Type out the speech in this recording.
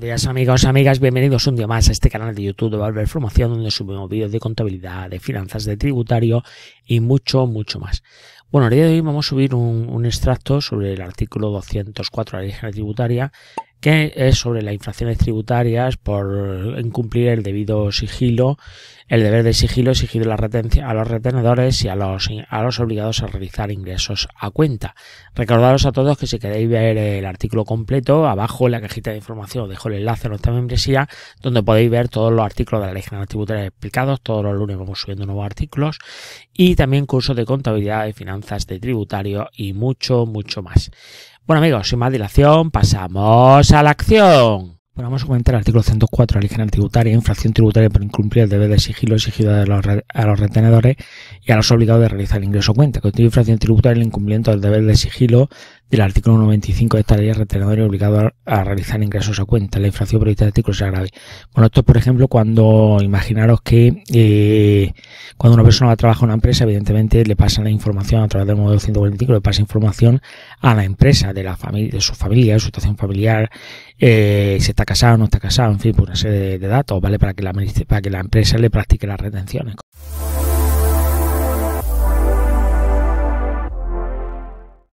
Buenos días amigos, amigas, bienvenidos un día más a este canal de YouTube de Valver Formación donde subimos vídeos de contabilidad, de finanzas, de tributario y mucho, mucho más. Bueno, el día de hoy vamos a subir un, extracto sobre el artículo 204 de la ley tributaria que es sobre las infracciones tributarias por incumplir el debido sigilo, el deber de sigilo exigido a, los retenedores y a los, a los obligados a realizar ingresos a cuenta. Recordaros a todos que si queréis ver el artículo completo, abajo en la cajita de información os dejo el enlace a nuestra membresía, donde podéis ver todos los artículos de la Ley General Tributaria explicados. Todos los lunes vamos subiendo nuevos artículos y también cursos de contabilidad de finanzas de tributario y mucho, mucho más. Bueno amigos, sin más dilación, pasamos a la acción. Bueno, vamos a comentar el artículo 104 aligen Tributaria, infracción tributaria por incumplir el deber de sigilo exigido a los, a retenedores y a los obligados de realizar el ingreso cuenta. continúa infracción tributaria el incumplimiento del deber de sigilo el artículo 95 de esta ley, es retenedor obligado a, realizar ingresos a cuenta. La infracción prevista del artículo grave. Bueno, esto, por ejemplo, cuando imaginaros que eh, cuando una persona va a trabajar en una empresa, evidentemente le pasa la información a través del modelo 125, le pasa información a la empresa de la familia, de su familia, su situación familiar, eh, si está casado o no está casado, en fin, por una serie de, datos, ¿vale? Para que, la, para que la empresa le practique las retenciones.